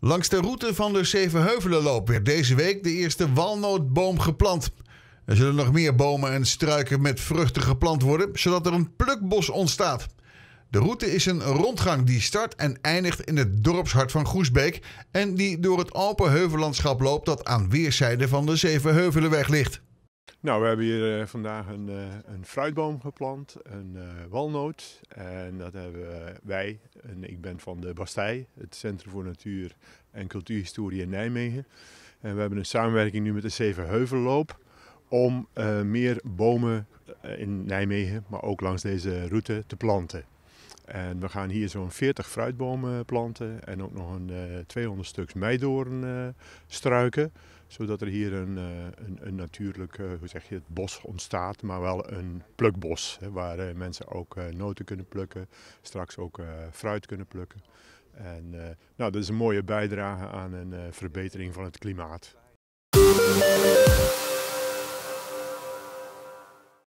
Langs de route van de Zevenheuvelenloop werd deze week de eerste walnootboom geplant. Er zullen nog meer bomen en struiken met vruchten geplant worden, zodat er een plukbos ontstaat. De route is een rondgang die start en eindigt in het dorpshart van Groesbeek en die door het open heuvellandschap loopt dat aan weerszijden van de Zevenheuvelenweg ligt. Nou, we hebben hier eh, vandaag een, eh, een fruitboom geplant, een uh, walnoot. En dat hebben wij, en ik ben van de Bastij, het Centrum voor Natuur en Cultuurhistorie in Nijmegen. En we hebben een samenwerking nu met de Zevenheuvelloop om meer bomen in Nijmegen, maar ook langs deze route te planten. En we gaan hier zo'n 40 fruitbomen planten en ook nog een 200 stuks meidoorn struiken zodat er hier een, eh, een, een natuurlijk, eh, hoe zeg je het, bos ontstaat, maar wel een plukbos. Hè, waar eh, mensen ook noten kunnen plukken, straks ook fruit kunnen plukken. En nou, dat is een mooie bijdrage aan een verbetering van het klimaat.